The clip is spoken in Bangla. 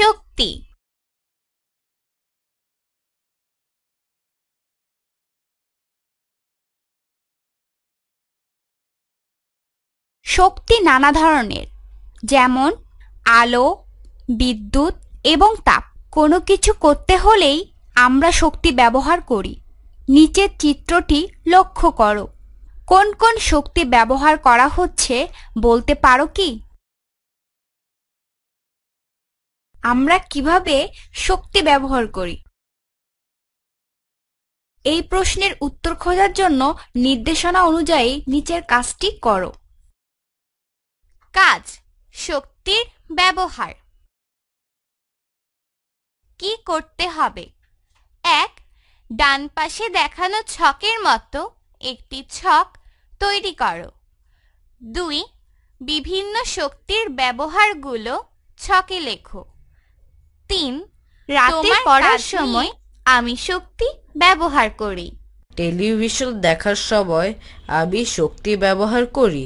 শক্তি শক্তি নানা ধরনের যেমন আলো বিদ্যুৎ এবং তাপ কোনো কিছু করতে হলেই আমরা শক্তি ব্যবহার করি নিচের চিত্রটি লক্ষ্য করো কোন কোন শক্তি ব্যবহার করা হচ্ছে বলতে পারো কি আমরা কিভাবে শক্তি ব্যবহার করি এই প্রশ্নের উত্তর খোঁজার জন্য নির্দেশনা অনুযায়ী নিচের কাজটি করো কাজ শক্তির ব্যবহার কি করতে হবে এক ডান পাশে দেখানো ছকের মতো একটি ছক তৈরি করো দুই বিভিন্ন শক্তির ব্যবহারগুলো ছকে লেখো তিন রাতে পড়ার সময় আমি শক্তি ব্যবহার করি টেলিভিশন দেখার সময় আমি শক্তি ব্যবহার করি